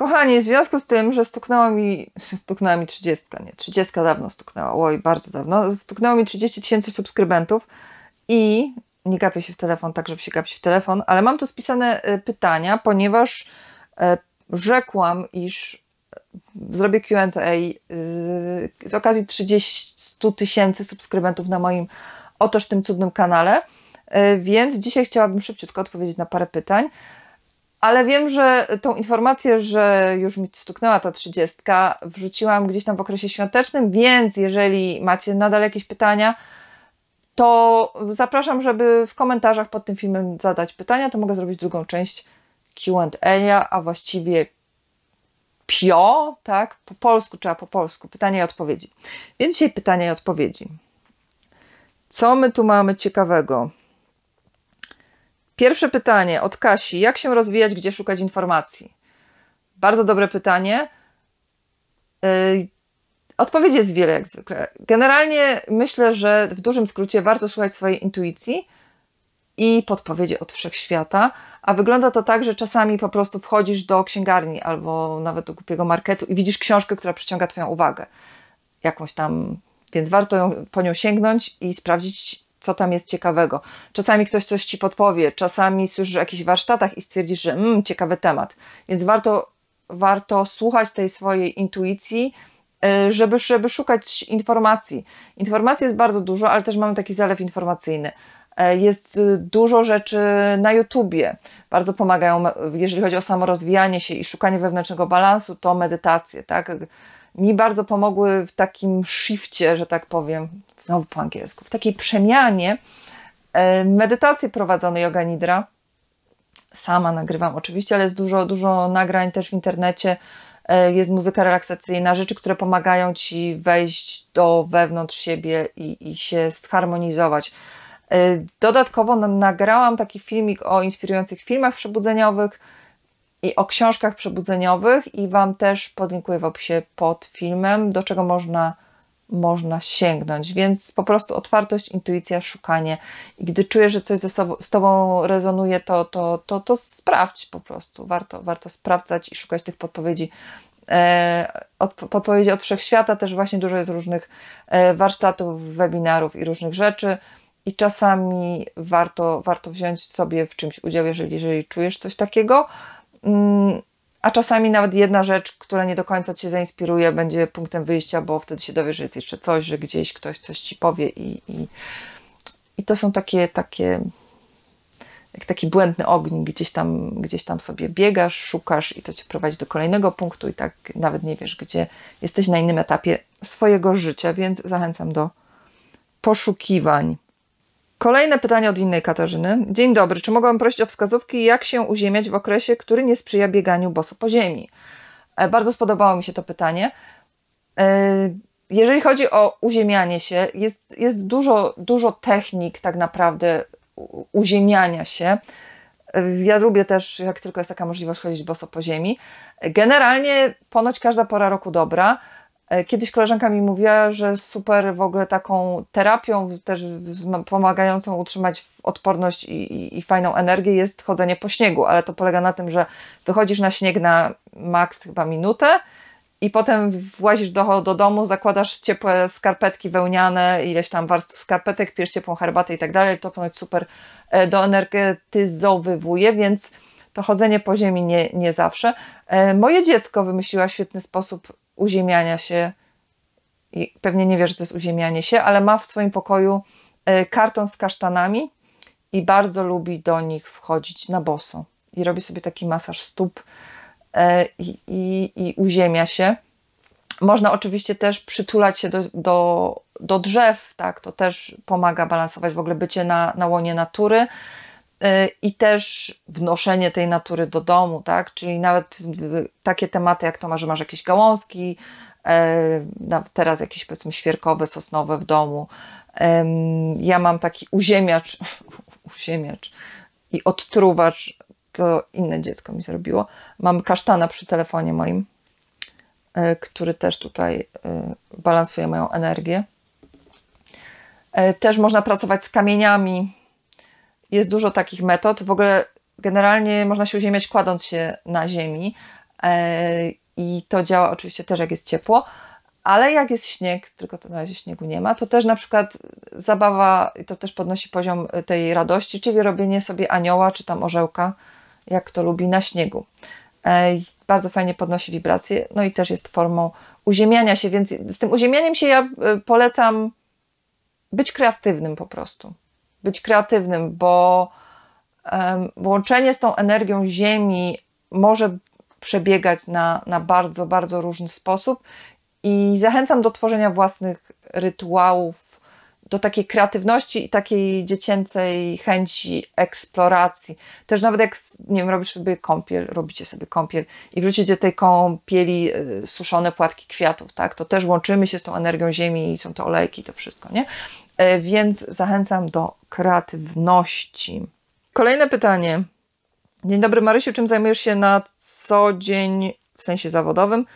Kochani, w związku z tym, że stuknęła mi, stuknęła mi 30, nie, 30 dawno stuknęła, oj, bardzo dawno, stuknęło mi 30 tysięcy subskrybentów i nie gapię się w telefon, tak żeby się gapić w telefon, ale mam tu spisane e, pytania, ponieważ e, rzekłam, iż e, zrobię QA z okazji 30 tysięcy subskrybentów na moim otoż tym cudnym kanale, więc dzisiaj chciałabym szybciutko odpowiedzieć na parę pytań. Ale wiem, że tą informację, że już mi stuknęła ta trzydziestka, wrzuciłam gdzieś tam w okresie świątecznym, więc jeżeli macie nadal jakieś pytania, to zapraszam, żeby w komentarzach pod tym filmem zadać pytania, to mogę zrobić drugą część Q&A, a właściwie PIO, tak? Po polsku trzeba po polsku, pytania i odpowiedzi. Więc dzisiaj pytania i odpowiedzi. Co my tu mamy ciekawego? Pierwsze pytanie od Kasi: jak się rozwijać, gdzie szukać informacji? Bardzo dobre pytanie. Yy, odpowiedzi jest wiele, jak zwykle. Generalnie myślę, że w dużym skrócie warto słuchać swojej intuicji i podpowiedzi od wszechświata, a wygląda to tak, że czasami po prostu wchodzisz do księgarni albo nawet do głupiego marketu i widzisz książkę, która przyciąga Twoją uwagę. Jakąś tam, więc warto ją, po nią sięgnąć i sprawdzić, co tam jest ciekawego. Czasami ktoś coś ci podpowie, czasami słyszysz o jakichś warsztatach i stwierdzisz, że mm, ciekawy temat. Więc warto, warto słuchać tej swojej intuicji, y, żeby, żeby szukać informacji. Informacji jest bardzo dużo, ale też mamy taki zalew informacyjny. E, jest y, dużo rzeczy na YouTubie. Bardzo pomagają, jeżeli chodzi o samorozwijanie się i szukanie wewnętrznego balansu, to medytacje, tak? mi bardzo pomogły w takim shifcie, że tak powiem, znowu po angielsku, w takiej przemianie e, medytacji prowadzonej yoga nidra. Sama nagrywam oczywiście, ale jest dużo, dużo nagrań też w internecie. E, jest muzyka relaksacyjna, rzeczy, które pomagają ci wejść do wewnątrz siebie i, i się zharmonizować. E, dodatkowo nagrałam taki filmik o inspirujących filmach przebudzeniowych i o książkach przebudzeniowych i Wam też podlinkuję w opisie pod filmem, do czego można, można sięgnąć. Więc po prostu otwartość, intuicja, szukanie. I gdy czujesz, że coś ze sobą, z Tobą rezonuje, to, to, to, to sprawdź po prostu. Warto, warto sprawdzać i szukać tych podpowiedzi. E, od, podpowiedzi od wszechświata też właśnie dużo jest różnych e, warsztatów, webinarów i różnych rzeczy i czasami warto, warto wziąć sobie w czymś udział, jeżeli, jeżeli czujesz coś takiego. Mm, a czasami nawet jedna rzecz, która nie do końca cię zainspiruje, będzie punktem wyjścia, bo wtedy się dowiesz, że jest jeszcze coś, że gdzieś ktoś coś ci powie i, i, i to są takie, takie jak taki błędny ogień, gdzieś tam, gdzieś tam sobie biegasz, szukasz i to cię prowadzi do kolejnego punktu i tak nawet nie wiesz, gdzie jesteś na innym etapie swojego życia, więc zachęcam do poszukiwań. Kolejne pytanie od innej Katarzyny. Dzień dobry, czy mogłam prosić o wskazówki, jak się uziemiać w okresie, który nie sprzyja bieganiu bosu po ziemi? E, bardzo spodobało mi się to pytanie. E, jeżeli chodzi o uziemianie się, jest, jest dużo, dużo technik tak naprawdę uziemiania się. E, ja lubię też, jak tylko jest taka możliwość, chodzić boso po ziemi. Generalnie ponoć każda pora roku dobra. E, kiedyś koleżanka mi mówiła, że super w ogóle taką terapią, też no, pomagającą utrzymać odporność i, i, i, fajną energię jest chodzenie po śniegu, ale to polega na tym, że wychodzisz na śnieg na maks chyba minutę i potem włazisz do, do domu, zakładasz ciepłe skarpetki wełniane, ileś tam warstw skarpetek, pierz ciepłą herbatę i tak dalej. To ponoć super e, doenergetyzowywuje, więc to chodzenie po ziemi nie, nie zawsze. E, moje dziecko wymyśliła świetny sposób uziemiania się. I pewnie nie wie, że to jest uziemianie się, ale ma w swoim pokoju e, karton z kasztanami i bardzo lubi do nich wchodzić na boso. I robi sobie taki masaż stóp e, i, i, i uziemia się. Można oczywiście też przytulać się do, do, do drzew, tak? to też pomaga balansować w ogóle bycie na, na łonie natury. Y, i też wnoszenie tej natury do domu, tak? Czyli nawet takie tematy jak to, że masz jakieś gałązki, y, teraz jakieś powiedzmy świerkowe, sosnowe w domu. Ja mam taki uziemiacz, uziemiacz i odtruwacz, to inne dziecko mi zrobiło. Mam kasztana przy telefonie moim, y, który też tutaj balansuje moją energię. Też można pracować z kamieniami, jest dużo takich metod. W ogóle generalnie można się uziemiać kładąc się na ziemi e, i to działa oczywiście też jak jest ciepło, ale jak jest śnieg, tylko to na razie śniegu nie ma, to też na przykład zabawa, to też podnosi poziom e, tej radości, czyli robienie sobie anioła czy tam orzełka, jak kto lubi, na śniegu. E, bardzo fajnie podnosi wibracje, no i też jest formą uziemiania się, więc z tym uziemianiem się ja polecam być kreatywnym po prostu być kreatywnym, bo łączenie z tą energią Ziemi może przebiegać na, na bardzo, bardzo różny sposób. I zachęcam do tworzenia własnych rytuałów, do takiej kreatywności i takiej dziecięcej chęci eksploracji. Też nawet jak, nie wiem, robisz sobie kąpiel, robicie sobie kąpiel i wrzucicie tej kąpieli e, suszone płatki kwiatów, tak? To też łączymy się z tą energią ziemi i są to olejki, to wszystko, nie? E, więc zachęcam do kreatywności. Kolejne pytanie. Dzień dobry Marysiu, czym zajmujesz się na co dzień w sensie zawodowym,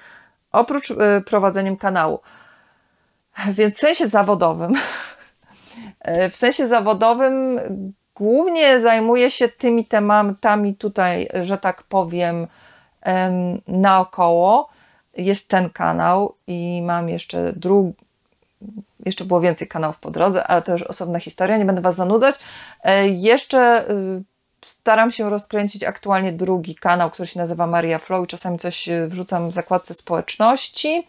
oprócz e, prowadzeniem kanału? Więc w sensie zawodowym, e, w sensie zawodowym głównie zajmuję się tymi tematami tutaj, że tak powiem, naokoło. Jest ten kanał i mam jeszcze drugi, jeszcze było więcej kanałów po drodze, ale to już osobna historia, nie będę Was zanudzać. E, jeszcze y, staram się rozkręcić aktualnie drugi kanał, który się nazywa Maria Flow i czasami coś y, wrzucam w zakładce społeczności.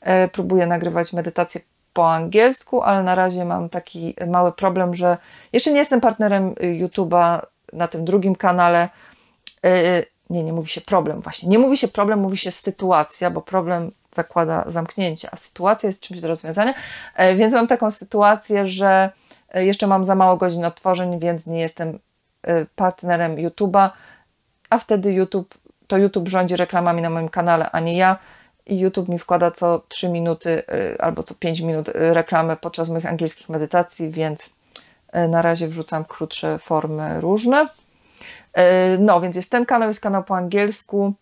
E, próbuję nagrywać medytację po angielsku, ale na razie mam taki mały problem, że jeszcze nie jestem partnerem y, YouTube'a na tym drugim kanale e, nie, nie mówi się problem właśnie. Nie mówi się problem, mówi się sytuacja, bo problem zakłada zamknięcie, a sytuacja jest czymś do rozwiązania. E, więc mam taką sytuację, że e, jeszcze mam za mało godzin odtworzeń, więc nie jestem e, partnerem YouTube'a, a wtedy YouTube, to YouTube rządzi reklamami na moim kanale, a nie ja. I YouTube mi wkłada co 3 minuty albo co 5 minut reklamy podczas moich angielskich medytacji, więc na razie wrzucam krótsze formy różne. E, no, więc jest ten kanał, jest kanał po angielsku.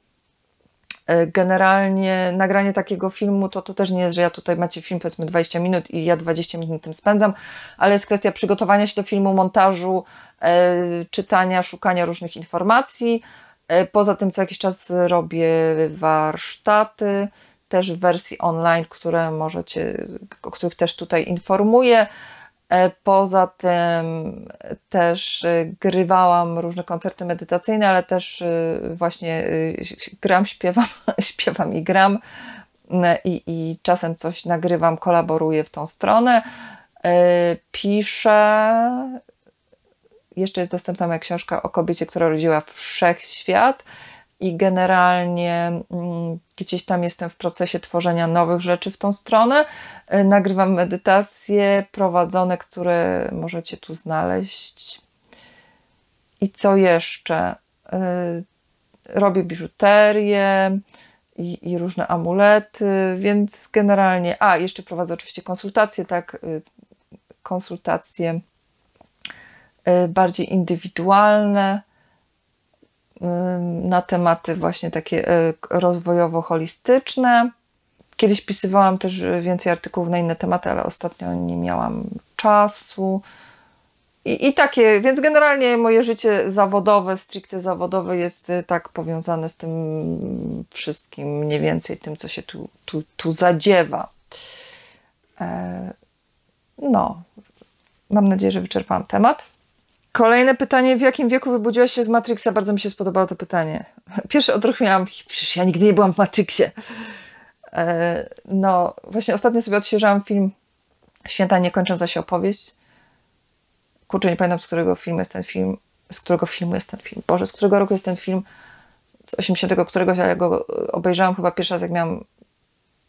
E, generalnie nagranie takiego filmu to, to też nie jest, że ja tutaj macie film powiedzmy 20 minut i ja 20 minut tym spędzam, ale jest kwestia przygotowania się do filmu, montażu, e, czytania, szukania różnych informacji. Poza tym co jakiś czas robię warsztaty, też w wersji online, które możecie, o których też tutaj informuję. E, poza tym też e, grywałam różne koncerty medytacyjne, ale też e, właśnie gram, śpiewam, śpiewam i gram i, i czasem coś nagrywam, kolaboruję w tą stronę. Piszę. Jeszcze jest dostępna moja książka o kobiecie, która rodziła wszechświat. świat i generalnie mm, gdzieś tam jestem w procesie tworzenia nowych rzeczy w tą stronę. Y, nagrywam medytacje prowadzone, które możecie tu znaleźć. I co jeszcze? Y, robię biżuterię i, i różne amulety, więc generalnie. A, jeszcze prowadzę oczywiście konsultacje, tak? Y, konsultacje bardziej indywidualne Y, na tematy właśnie takie y, rozwojowo-holistyczne. Kiedyś pisywałam też więcej artykułów na inne tematy, ale ostatnio nie miałam czasu. I, I, takie, więc generalnie moje życie zawodowe, stricte zawodowe jest y, tak powiązane z tym wszystkim, mniej więcej tym, co się tu, tu, tu zadziewa. E, no, mam nadzieję, że wyczerpałam temat. Kolejne pytanie, w jakim wieku wybudziłaś się z Matrixa? Bardzo mi się spodobało to pytanie. Pierwszy odruch miałam, przecież ja nigdy nie byłam w Matrixie. E, no, właśnie ostatnio sobie odświeżałam film Święta niekończąca się opowieść. Kurczę, nie pamiętam, z którego filmu jest ten film. Z którego filmu jest ten film? Boże, z którego roku jest ten film? Z 80 któregoś, ale go e, obejrzałam chyba pierwszy raz, jak miałam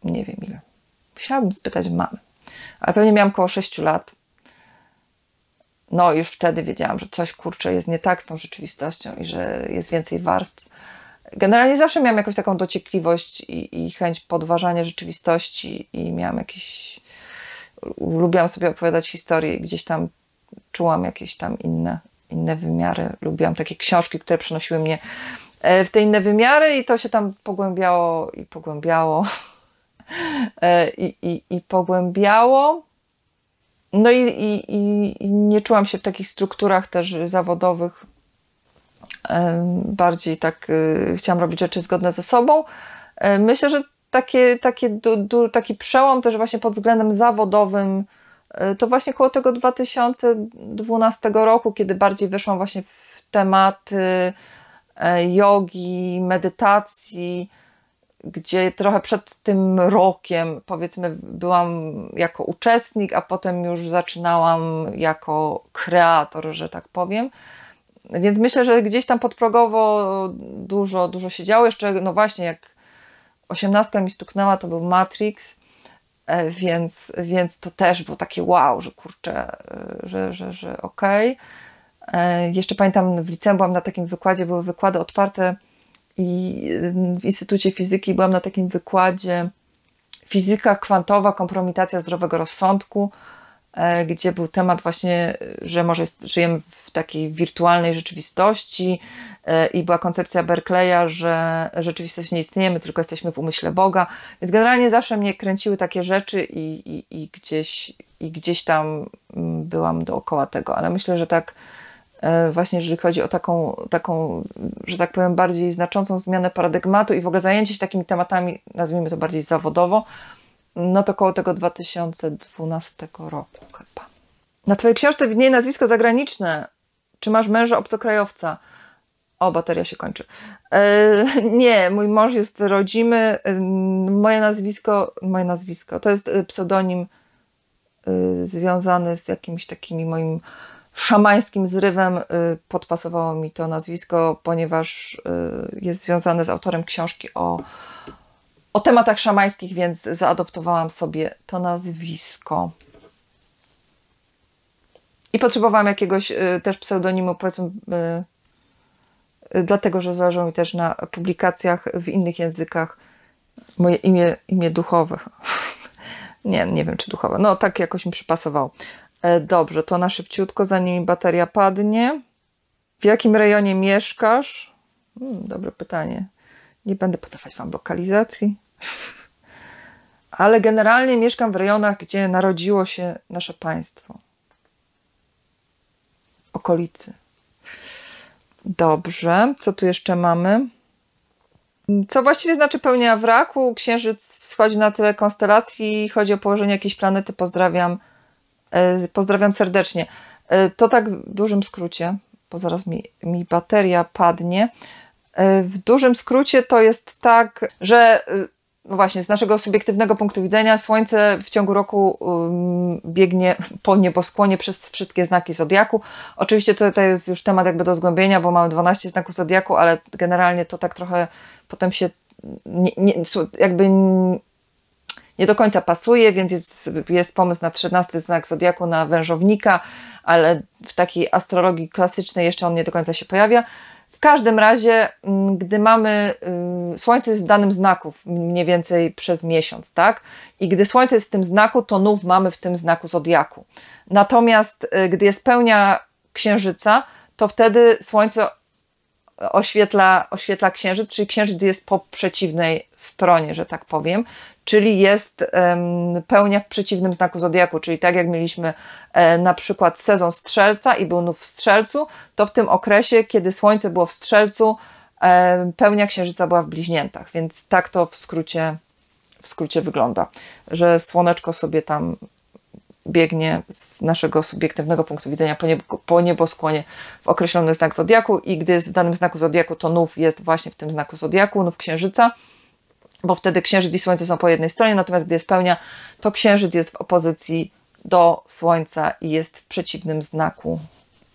nie wiem ile. Musiałabym spytać mamy. Ale pewnie miałam około 6 lat no już wtedy wiedziałam, że coś kurczę jest nie tak z tą rzeczywistością i że jest więcej warstw. Generalnie zawsze miałam jakąś taką dociekliwość i, i chęć podważania rzeczywistości i miałam jakieś... Lubiłam sobie opowiadać historie gdzieś tam czułam jakieś tam inne, inne wymiary. Lubiłam takie książki, które przenosiły mnie e, w te inne wymiary i to się tam pogłębiało i pogłębiało. E, I, i, i pogłębiało. No i, i, i, nie czułam się w takich strukturach też zawodowych. Bardziej tak y, chciałam robić rzeczy zgodne ze sobą. E, myślę, że takie, takie, du, du, taki przełom też właśnie pod względem zawodowym e, to właśnie koło tego 2012 roku, kiedy bardziej wyszłam właśnie w tematy e, jogi, medytacji, gdzie trochę przed tym rokiem, powiedzmy, byłam jako uczestnik, a potem już zaczynałam jako kreator, że tak powiem. Więc myślę, że gdzieś tam podprogowo dużo, dużo się działo. Jeszcze, no właśnie, jak osiemnastka mi stuknęła, to był Matrix, e, więc, więc to też było takie wow, że kurczę, e, że, że, że okej. Okay. E, jeszcze pamiętam, w liceum byłam na takim wykładzie, były wykłady otwarte i y, w Instytucie Fizyki byłam na takim wykładzie Fizyka kwantowa, kompromitacja zdrowego rozsądku, e, gdzie był temat właśnie, y, że może żyjemy w takiej wirtualnej rzeczywistości e, i była koncepcja Berkeleya, że rzeczywistość nie istniejemy, tylko jesteśmy w umyśle Boga. Więc generalnie zawsze mnie kręciły takie rzeczy i, i, i gdzieś, i gdzieś tam mm, byłam dookoła tego, ale myślę, że tak E, właśnie jeżeli chodzi o taką, taką, że tak powiem, bardziej znaczącą zmianę paradygmatu i w ogóle zajęcie się takimi tematami, nazwijmy to bardziej zawodowo, no to koło tego 2012 roku chyba. Na Twojej książce widnieje nazwisko zagraniczne. Czy masz męża obcokrajowca? O, bateria się kończy. E, nie, mój mąż jest rodzimy. E, moje nazwisko, moje nazwisko, to jest pseudonim związany z jakimiś takimi moim szamańskim zrywem y, podpasowało mi to nazwisko, ponieważ y, jest związane z autorem książki o, o tematach szamańskich, więc zaadoptowałam sobie to nazwisko. I potrzebowałam jakiegoś y, też pseudonimu, powiedzmy, dlatego że zależą mi też na publikacjach w innych językach moje imię, imię duchowe. nie, nie wiem, czy duchowe. No tak jakoś mi przypasowało. E, dobrze, to na szybciutko, zanim bateria padnie. W jakim rejonie mieszkasz? Hmm, dobre pytanie. Nie będę podawać Wam lokalizacji, ale generalnie mieszkam w rejonach, gdzie narodziło się nasze państwo. Okolicy. Dobrze, co tu jeszcze mamy? Co właściwie znaczy pełnia wraku? Księżyc wschodzi na tyle konstelacji. Chodzi o położenie jakiejś planety. Pozdrawiam E, pozdrawiam serdecznie. E, to tak w dużym skrócie, bo zaraz mi, mi bateria padnie. E, w dużym skrócie to jest tak, że no właśnie, z naszego subiektywnego punktu widzenia, Słońce w ciągu roku um, biegnie po nieboskłonie przez wszystkie znaki Zodiaku. Oczywiście tutaj jest już temat jakby do zgłębienia, bo mamy 12 znaków Zodiaku, ale generalnie to tak trochę potem się nie, nie, jakby nie do końca pasuje, więc jest, jest pomysł na trzynasty znak zodiaku, na wężownika, ale w takiej astrologii klasycznej jeszcze on nie do końca się pojawia. W każdym razie, mm, gdy mamy y, Słońce jest w danym znaku mniej więcej przez miesiąc, tak? I gdy Słońce jest w tym znaku, to nów mamy w tym znaku zodiaku. Natomiast y, gdy jest pełnia księżyca, to wtedy Słońce oświetla, oświetla księżyc, czyli księżyc jest po przeciwnej stronie, że tak powiem czyli jest pełnia w przeciwnym znaku zodiaku, czyli tak jak mieliśmy e, na przykład sezon strzelca i był nów w strzelcu, to w tym okresie, kiedy słońce było w strzelcu, e, pełnia księżyca była w bliźniętach, więc tak to w skrócie, w skrócie wygląda, że słoneczko sobie tam biegnie z naszego subiektywnego punktu widzenia po, nieb po nieboskłonie w określony znak zodiaku i gdy jest w danym znaku zodiaku, to nów jest właśnie w tym znaku zodiaku, nów księżyca, bo wtedy Księżyc i Słońce są po jednej stronie, natomiast gdy jest pełnia, to Księżyc jest w opozycji do Słońca i jest w przeciwnym znaku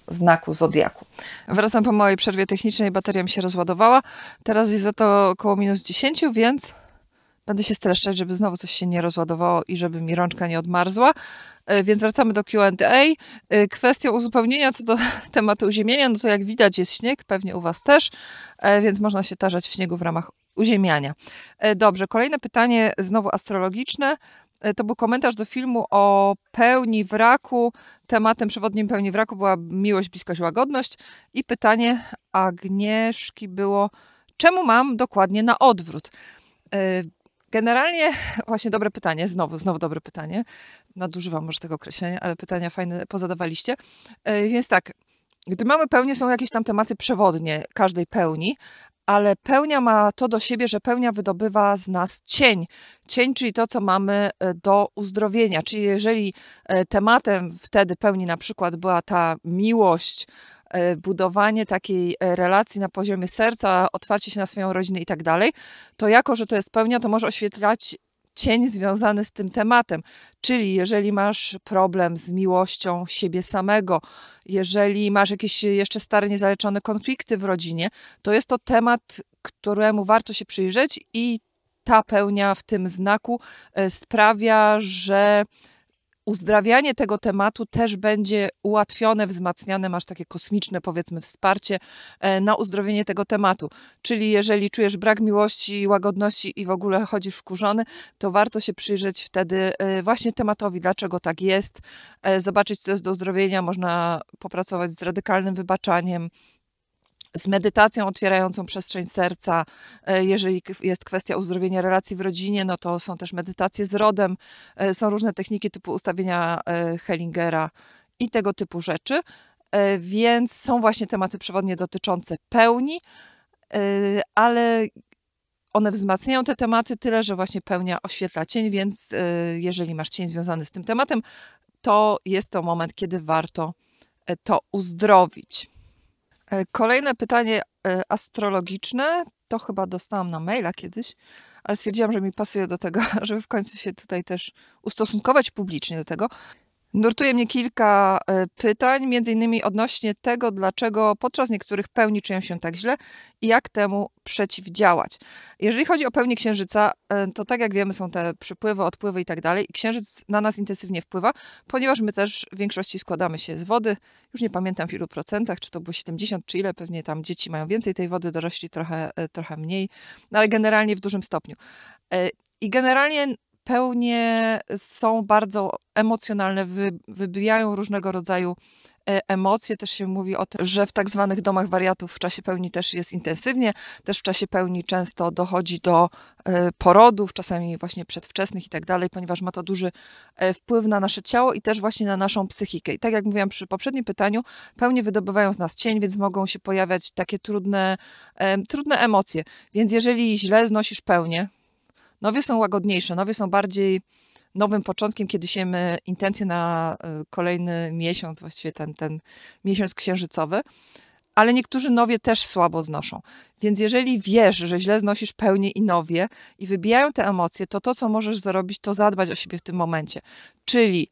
znaku Zodiaku. Wracam po mojej przerwie technicznej, bateria mi się rozładowała. Teraz jest za to około minus 10, więc będę się streszczać, żeby znowu coś się nie rozładowało i żeby mi rączka nie odmarzła. E, więc wracamy do QA. E, Kwestią uzupełnienia co do tematu uziemienia, no to jak widać jest śnieg, pewnie u Was też, e, więc można się tarzać w śniegu w ramach uziemiania. E, dobrze, kolejne pytanie, znowu astrologiczne. E, to był komentarz do filmu o pełni wraku. Tematem przewodnim pełni wraku była miłość, bliskość, łagodność. I pytanie Agnieszki było, czemu mam dokładnie na odwrót? E, generalnie, właśnie dobre pytanie, znowu, znowu dobre pytanie. Nadużywam może tego określenia, ale pytania fajne pozadawaliście. Więc tak, gdy mamy pełnię, są jakieś tam tematy przewodnie każdej pełni, ale pełnia ma to do siebie, że pełnia wydobywa z nas cień. Cień, czyli to, co mamy e, do uzdrowienia. Czyli jeżeli e, tematem wtedy pełni na przykład była ta miłość, e, budowanie takiej relacji na poziomie serca, otwarcie się na swoją rodzinę i tak dalej, to jako, że to jest pełnia, to może oświetlać cień związany z tym tematem. Czyli jeżeli masz problem z miłością siebie samego, jeżeli masz jakieś jeszcze stare niezaleczone konflikty w rodzinie, to jest to temat, któremu warto się przyjrzeć i ta pełnia w tym znaku e, sprawia, że uzdrawianie tego tematu też będzie ułatwione, wzmacniane, masz takie kosmiczne, powiedzmy, wsparcie e, na uzdrowienie tego tematu. Czyli jeżeli czujesz brak miłości, łagodności i w ogóle chodzisz wkurzony, to warto się przyjrzeć wtedy e, właśnie tematowi, dlaczego tak jest, e, zobaczyć, co jest do uzdrowienia, można popracować z radykalnym wybaczaniem, z medytacją otwierającą przestrzeń serca. E, jeżeli jest kwestia uzdrowienia relacji w rodzinie, no to są też medytacje z rodem, e, są różne techniki typu ustawienia e, Hellingera i tego typu rzeczy. Więc są właśnie tematy przewodnie dotyczące pełni, ale one wzmacniają te tematy tyle, że właśnie pełnia oświetla cień, więc jeżeli masz cień związany z tym tematem, to jest to moment, kiedy warto to uzdrowić. E, kolejne pytanie e, astrologiczne. To chyba dostałam na maila kiedyś, ale stwierdziłam, że mi pasuje do tego, żeby w końcu się tutaj też ustosunkować publicznie do tego. Nurtuje mnie kilka e, pytań, między innymi odnośnie tego, dlaczego podczas niektórych pełni czują się tak źle i jak temu przeciwdziałać. Jeżeli chodzi o pełnię księżyca, e, to tak jak wiemy są te przypływy, odpływy i tak dalej księżyc na nas intensywnie wpływa, ponieważ my też w większości składamy się z wody. Już nie pamiętam w ilu procentach, czy to było 70 czy ile, pewnie tam dzieci mają więcej tej wody, dorośli trochę, e, trochę mniej, no ale generalnie w dużym stopniu. I generalnie pełnie są bardzo emocjonalne, wybijają różnego rodzaju e, emocje. Też się mówi o tym, że w tak zwanych domach wariatów w czasie pełni też jest intensywnie. Też w czasie pełni często dochodzi do e, porodów, czasami właśnie przedwczesnych i tak dalej, ponieważ ma to duży e, wpływ na nasze ciało i też właśnie na naszą psychikę. I tak jak mówiłam przy poprzednim pytaniu, pełnie wydobywają z nas cień, więc mogą się pojawiać takie trudne, trudne emocje. Więc jeżeli źle znosisz pełnię, Nowie są łagodniejsze, nowie są bardziej nowym początkiem, kiedy siejemy intencje na e, kolejny miesiąc, właściwie ten, ten miesiąc księżycowy. Ale niektórzy nowie też słabo znoszą. Więc jeżeli wiesz, że źle znosisz pełnię i nowie i wybijają te emocje, to to, co możesz zrobić, to zadbać o siebie w tym momencie. Czyli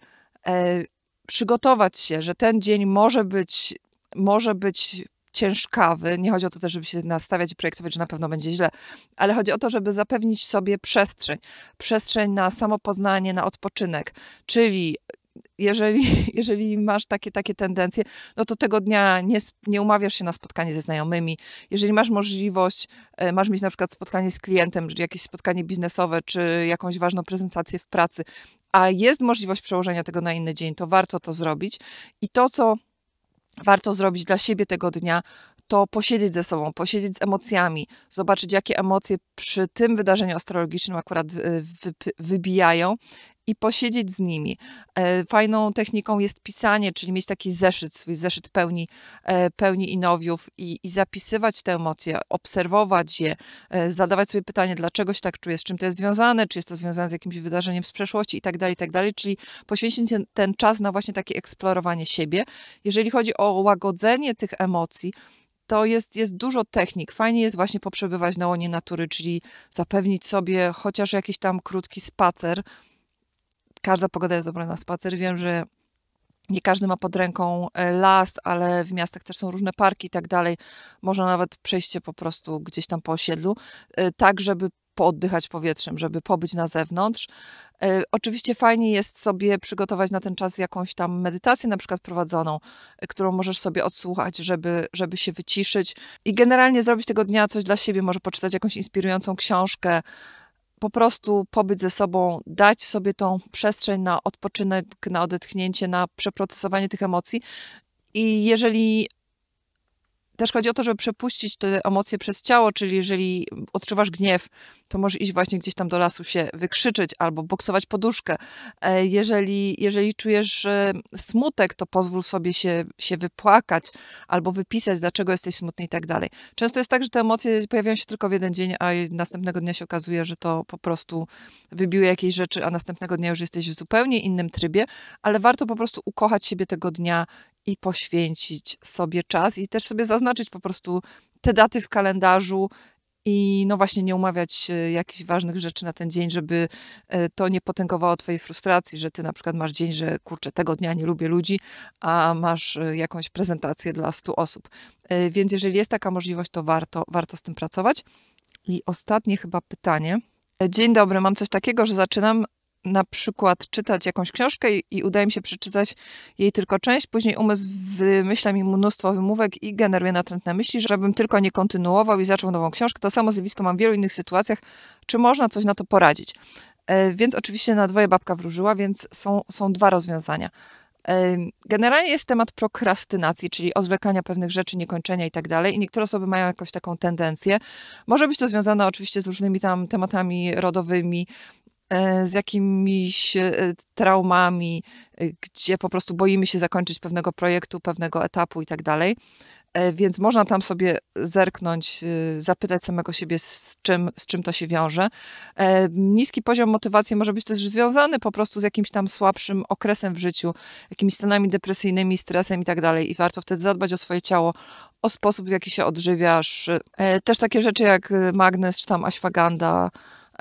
e, przygotować się, że ten dzień może być, może być ciężkawy. Nie chodzi o to też, żeby się nastawiać i projektować, że na pewno będzie źle, ale chodzi o to, żeby zapewnić sobie przestrzeń. Przestrzeń na samopoznanie, na odpoczynek. Czyli jeżeli, jeżeli masz takie, takie tendencje, no to tego dnia nie, nie umawiasz się na spotkanie ze znajomymi. Jeżeli masz możliwość, e, masz mieć na przykład spotkanie z klientem, jakieś spotkanie biznesowe, czy jakąś ważną prezentację w pracy, a jest możliwość przełożenia tego na inny dzień, to warto to zrobić. I to, co warto zrobić dla siebie tego dnia, to posiedzieć ze sobą, posiedzieć z emocjami, zobaczyć, jakie emocje przy tym wydarzeniu astrologicznym akurat y, wybijają i posiedzieć z nimi. E, fajną techniką jest pisanie, czyli mieć taki zeszyt, swój zeszyt pełni, e, pełni inowiów i, i zapisywać te emocje, obserwować je, e, zadawać sobie pytanie, dlaczego się tak czuję, z czym to jest związane, czy jest to związane z jakimś wydarzeniem z przeszłości i tak dalej, i tak dalej, czyli poświęcić ten czas na właśnie takie eksplorowanie siebie. Jeżeli chodzi o łagodzenie tych emocji, to jest, jest dużo technik. Fajnie jest właśnie poprzebywać na łonie natury, czyli zapewnić sobie chociaż jakiś tam krótki spacer, każda pogoda jest dobra na spacer. Wiem, że nie każdy ma pod ręką e, las, ale w miastach też są różne parki i tak dalej. Można nawet przejść się po prostu gdzieś tam po osiedlu, e, tak żeby pooddychać powietrzem, żeby pobyć na zewnątrz. E, oczywiście fajnie jest sobie przygotować na ten czas jakąś tam medytację, na przykład prowadzoną, którą możesz sobie odsłuchać, żeby, żeby się wyciszyć i generalnie zrobić tego dnia coś dla siebie. Może poczytać jakąś inspirującą książkę, po prostu pobyt ze sobą, dać sobie tą przestrzeń na odpoczynek, na odetchnięcie, na przeprocesowanie tych emocji. I jeżeli też chodzi o to, żeby przepuścić te emocje przez ciało, czyli jeżeli odczuwasz gniew, to możesz iść właśnie gdzieś tam do lasu się wykrzyczeć albo boksować poduszkę. E, jeżeli, jeżeli czujesz e, smutek, to pozwól sobie się, się wypłakać albo wypisać, dlaczego jesteś smutny i tak dalej. Często jest tak, że te emocje pojawiają się tylko w jeden dzień, a następnego dnia się okazuje, że to po prostu wybiły jakieś rzeczy, a następnego dnia już jesteś w zupełnie innym trybie, ale warto po prostu ukochać siebie tego dnia i poświęcić sobie czas i też sobie zaznaczyć po prostu te daty w kalendarzu i no właśnie nie umawiać e, jakichś ważnych rzeczy na ten dzień, żeby e, to nie potęgowało twojej frustracji, że ty na przykład masz dzień, że kurczę, tego dnia nie lubię ludzi, a masz e, jakąś prezentację dla 100 osób. Więc jeżeli jest taka możliwość, to warto, warto z tym pracować. I ostatnie chyba pytanie. Dzień dobry, mam coś takiego, że zaczynam na przykład czytać jakąś książkę i, udaje mi się przeczytać jej tylko część, później umysł wymyśla mi mnóstwo wymówek i generuje natrętne myśli, żebym tylko nie kontynuował i zaczął nową książkę. To samo zjawisko mam w wielu innych sytuacjach. Czy można coś na to poradzić? E, więc oczywiście na dwoje babka wróżyła, więc są, są dwa rozwiązania. E, generalnie jest temat prokrastynacji, czyli odwlekania pewnych rzeczy, niekończenia i tak dalej. I niektóre osoby mają jakąś taką tendencję. Może być to związane oczywiście z różnymi tam tematami rodowymi, E, z jakimiś e, traumami, e, gdzie po prostu boimy się zakończyć pewnego projektu, pewnego etapu i tak dalej. Więc można tam sobie zerknąć, zapytać samego siebie, z czym, z czym to się wiąże. Niski poziom motywacji może być też związany po prostu z jakimś tam słabszym okresem w życiu, jakimiś stanami depresyjnymi, stresem i tak dalej. I warto wtedy zadbać o swoje ciało, o sposób, w jaki się odżywiasz. Też takie rzeczy jak magnes czy tam ashwagandha,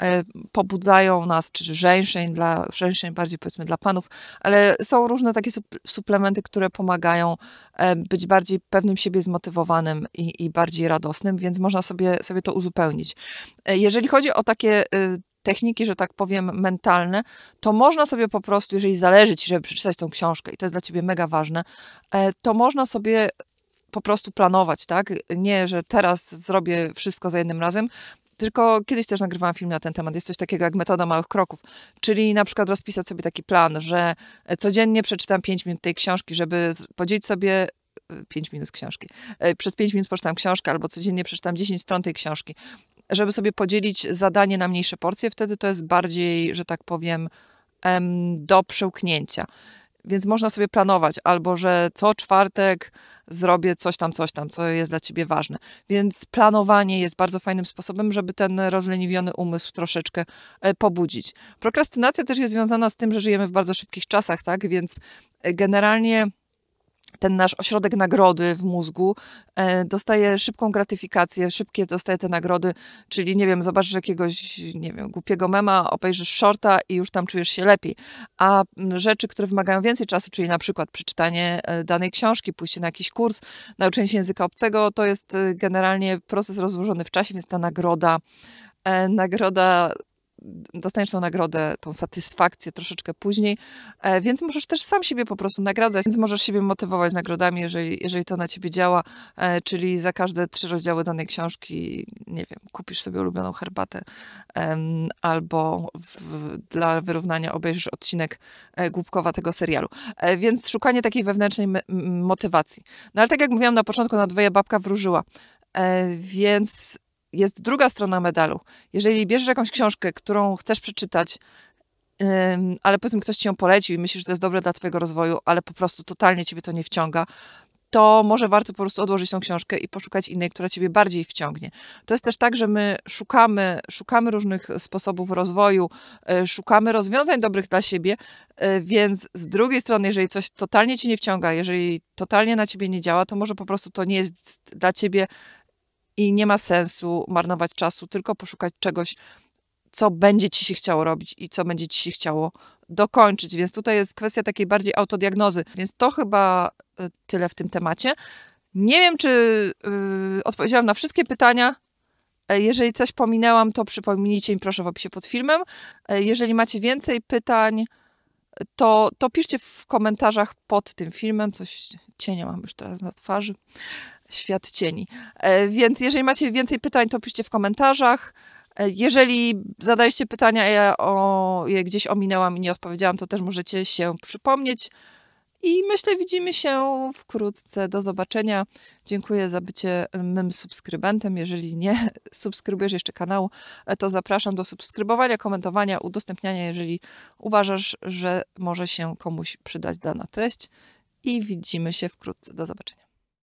E, pobudzają nas, czy żeńszeń, dla, żeńszeń bardziej powiedzmy dla panów, ale są różne takie suplementy, które pomagają e, być bardziej pewnym siebie zmotywowanym i, i bardziej radosnym, więc można sobie, sobie to uzupełnić. E, jeżeli chodzi o takie y, techniki, że tak powiem, mentalne, to można sobie po prostu, jeżeli zależy ci, żeby przeczytać tą książkę i to jest dla ciebie mega ważne, to można sobie po prostu planować, tak? Nie, że teraz zrobię wszystko za jednym razem, tylko kiedyś też nagrywałam film na ten temat. Jest coś takiego jak metoda małych kroków. Czyli na przykład rozpisać sobie taki plan, że e, codziennie przeczytam 5 minut tej książki, żeby podzielić sobie 5 e, minut książki. E, przez 5 minut przeczytam książkę albo codziennie przeczytam 10 stron tej książki. Żeby sobie podzielić zadanie na mniejsze porcje, wtedy to jest bardziej, że tak powiem, do przełknięcia. Więc można sobie planować, albo że co czwartek zrobię coś tam, coś tam, co jest dla ciebie ważne. Więc planowanie jest bardzo fajnym sposobem, żeby ten rozleniwiony umysł troszeczkę e, pobudzić. Prokrastynacja też jest związana z tym, że żyjemy w bardzo szybkich czasach, tak? Więc e, generalnie ten nasz ośrodek nagrody w mózgu e, dostaje szybką gratyfikację, szybkie dostaje te nagrody, czyli nie wiem, zobaczysz jakiegoś, nie wiem, głupiego mema, obejrzysz shorta i już tam czujesz się lepiej. A rzeczy, które wymagają więcej czasu, czyli na przykład przeczytanie e, danej książki, pójście na jakiś kurs, nauczenie się języka obcego, to jest e, generalnie proces rozłożony w czasie, więc ta nagroda nagroda dostaniesz tą nagrodę, tą satysfakcję troszeczkę później, e, więc możesz też sam siebie po prostu nagradzać, więc możesz siebie motywować nagrodami, jeżeli, jeżeli to na ciebie działa, e, czyli za każde trzy rozdziały danej książki, nie wiem, kupisz sobie ulubioną herbatę albo w, dla wyrównania obejrzysz odcinek e, głupkowa tego serialu. Więc szukanie takiej wewnętrznej motywacji. No ale tak jak mówiłam na początku, na dwoje babka wróżyła. Więc jest druga strona medalu. Jeżeli bierzesz jakąś książkę, którą chcesz przeczytać, ale powiedzmy ktoś ci ją polecił i myślisz, że to jest dobre dla twojego rozwoju, ale po prostu totalnie ciebie to nie wciąga, to może warto po prostu odłożyć tą książkę i poszukać innej, która ciebie bardziej wciągnie. To jest też tak, że my szukamy, szukamy różnych sposobów rozwoju, y, szukamy rozwiązań dobrych dla siebie, y, więc z drugiej strony, jeżeli coś totalnie cię nie wciąga, jeżeli totalnie na ciebie nie działa, to może po prostu to nie jest dla ciebie i nie ma sensu marnować czasu, tylko poszukać czegoś, co będzie ci się chciało robić i co będzie ci się chciało dokończyć. Więc tutaj jest kwestia takiej bardziej autodiagnozy. Więc to chyba e, tyle w tym temacie. Nie wiem, czy yy, odpowiedziałam na wszystkie pytania. E, jeżeli coś pominęłam, to przypomnijcie mi proszę w opisie pod filmem. Jeżeli macie więcej pytań, to, to piszcie w komentarzach pod tym filmem. Coś cienia mam już teraz na twarzy. Świat cieni. E, więc jeżeli macie więcej pytań, to piszcie w komentarzach. E, jeżeli zadaliście pytania, ja o, je gdzieś ominęłam i nie odpowiedziałam, to też możecie się przypomnieć. I myślę, widzimy się wkrótce. Do zobaczenia. Dziękuję za bycie mym subskrybentem. Jeżeli nie subskrybujesz jeszcze kanału, e, to zapraszam do subskrybowania, komentowania, udostępniania, jeżeli uważasz, że może się komuś przydać dana treść. I widzimy się wkrótce. Do zobaczenia.